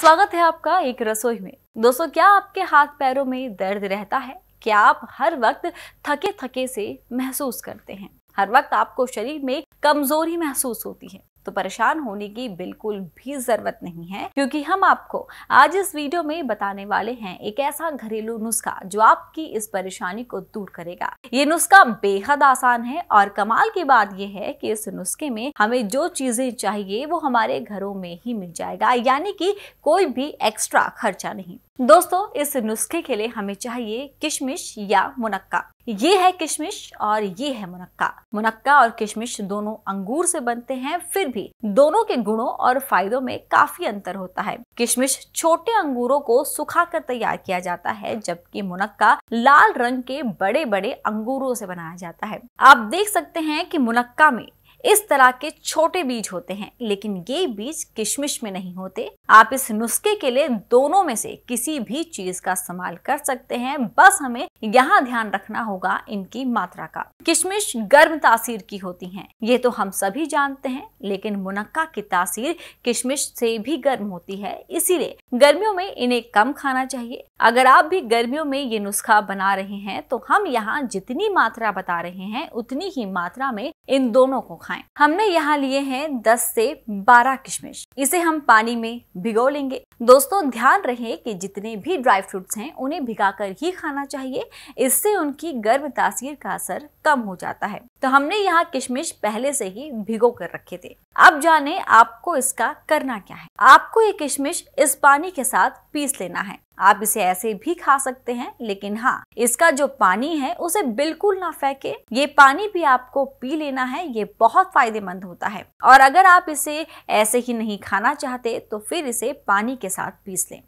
स्वागत है आपका एक रसोई में दोस्तों क्या आपके हाथ पैरों में दर्द रहता है क्या आप हर वक्त थके थके से महसूस करते हैं हर वक्त आपको शरीर में कमजोरी महसूस होती है तो परेशान होने की बिल्कुल भी ज़रूरत नहीं है क्योंकि हम आपको आज इस वीडियो में बताने वाले हैं एक ऐसा घरेलू नुस्खा जो आपकी इस परेशानी को दूर करेगा ये नुस्खा बेहद आसान है और कमाल की बात यह है कि इस नुस्खे में हमें जो चीज़ें चाहिए वो हमारे घरों में ही मिल जाएगा यानी कि कोई भी एक्स्ट्रा खर्चा नहीं दोस्तों इस नुस्खे के लिए हमें चाहिए किशमिश या मुनक्का ये है किशमिश और ये है मुनक्का मुनक्का और किशमिश दोनों अंगूर से बनते हैं फिर भी दोनों के गुणों और फायदों में काफी अंतर होता है किशमिश छोटे अंगूरों को सुखाकर तैयार किया जाता है जबकि मुनक्का लाल रंग के बड़े बड़े अंगूरों से बनाया जाता है आप देख सकते हैं कि मुनक्का में इस तरह के छोटे बीज होते हैं लेकिन ये बीज किशमिश में नहीं होते आप इस नुस्खे के लिए दोनों में से किसी भी चीज का इस्तेमाल कर सकते हैं बस हमें यहाँ ध्यान रखना होगा इनकी मात्रा का किशमिश गर्म तासीर की होती है ये तो हम सभी जानते हैं लेकिन मुनक्का की तासीर किशमिश से भी गर्म होती है इसीलिए गर्मियों में इन्हें कम खाना चाहिए अगर आप भी गर्मियों में ये नुस्खा बना रहे हैं तो हम यहाँ जितनी मात्रा बता रहे हैं उतनी ही मात्रा में इन दोनों को खाएं हमने यहाँ लिए हैं 10 से 12 किशमिश इसे हम पानी में भिगो लेंगे दोस्तों ध्यान रहे कि जितने भी ड्राई फ्रूट्स हैं उन्हें भिगाकर ही खाना चाहिए इससे उनकी गर्भ तासीर का असर कम हो जाता है तो हमने यहाँ किशमिश पहले से ही भिगो कर रखे थे अब जाने आपको इसका करना क्या है आपको ये किशमिश इस पानी के साथ पीस लेना है आप इसे ऐसे भी खा सकते हैं लेकिन हाँ इसका जो पानी है उसे बिल्कुल ना फेंके ये पानी भी आपको पी लेना है ये बहुत फायदेमंद होता है और अगर आप इसे ऐसे ही नहीं खाना चाहते तो फिर इसे पानी के साथ पीस लें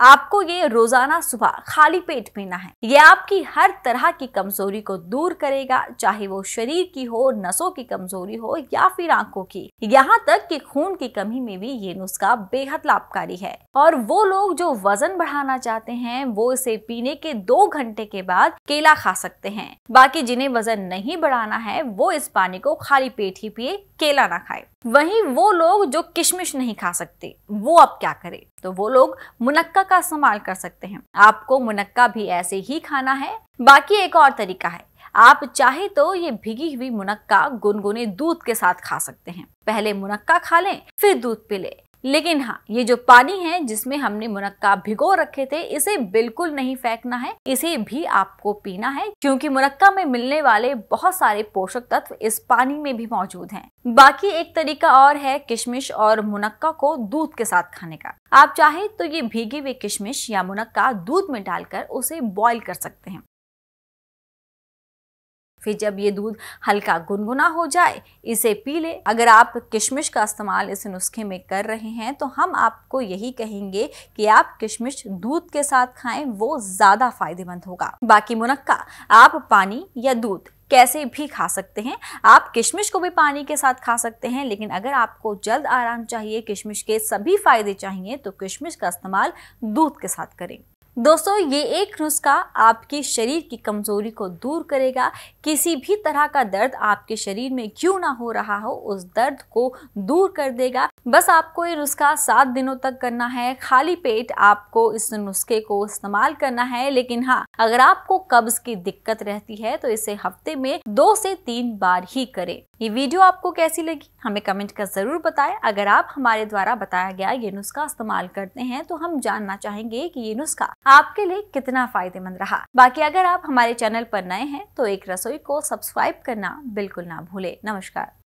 आपको ये रोजाना सुबह खाली पेट पीना है ये आपकी हर तरह की कमजोरी को दूर करेगा चाहे वो शरीर की हो नसों की कमजोरी हो या फिर आंखों की यहाँ तक कि खून की कमी में भी ये नुस्खा बेहद लाभकारी है और वो लोग जो वजन बढ़ाना चाहते हैं वो इसे पीने के दो घंटे के बाद केला खा सकते हैं बाकी जिन्हें वजन नहीं बढ़ाना है वो इस पानी को खाली पेट ही पिए केला ना खाए वहीं वो लोग जो किशमिश नहीं खा सकते वो अब क्या करें तो वो लोग मुनक्का का इस्तेमाल कर सकते हैं आपको मुनक्का भी ऐसे ही खाना है बाकी एक और तरीका है आप चाहे तो ये भिगी हुई मुनक्का गुनगुने दूध के साथ खा सकते हैं पहले मुनक्का खा लें फिर दूध पी लें लेकिन हाँ ये जो पानी है जिसमें हमने मुनक्का भिगो रखे थे इसे बिल्कुल नहीं फेंकना है इसे भी आपको पीना है क्योंकि मुनक्का में मिलने वाले बहुत सारे पोषक तत्व इस पानी में भी मौजूद हैं। बाकी एक तरीका और है किशमिश और मुनक्का को दूध के साथ खाने का आप चाहे तो ये भीगे हुए किशमिश या मुनक्का दूध में डालकर उसे बॉईल कर सकते हैं फिर जब ये दूध हल्का गुनगुना हो जाए इसे पी लें अगर आप किशमिश का इस्तेमाल इस नुस्खे में कर रहे हैं तो हम आपको यही कहेंगे कि आप किशमिश दूध के साथ खाएं वो ज़्यादा फायदेमंद होगा बाकी मुनक्का आप पानी या दूध कैसे भी खा सकते हैं आप किशमिश को भी पानी के साथ खा सकते हैं लेकिन अगर आपको जल्द आराम चाहिए किशमिश के सभी फायदे चाहिए तो किशमिश का इस्तेमाल दूध के साथ करें दोस्तों ये एक नुस्खा आपके शरीर की कमज़ोरी को दूर करेगा किसी भी तरह का दर्द आपके शरीर में क्यों ना हो रहा हो उस दर्द को दूर कर देगा बस आपको ये नुस्खा सात दिनों तक करना है खाली पेट आपको इस नुस्खे को इस्तेमाल करना है लेकिन हाँ अगर आपको कब्ज की दिक्कत रहती है तो इसे हफ्ते में दो से तीन बार ही करें ये वीडियो आपको कैसी लगी हमें कमेंट कर जरूर बताएं अगर आप हमारे द्वारा बताया गया ये नुस्खा इस्तेमाल करते हैं तो हम जानना चाहेंगे कि ये नुस्खा आपके लिए कितना फायदेमंद रहा बाकी अगर आप हमारे चैनल पर नए हैं तो एक रसोई को सब्सक्राइब करना बिल्कुल ना भूले नमस्कार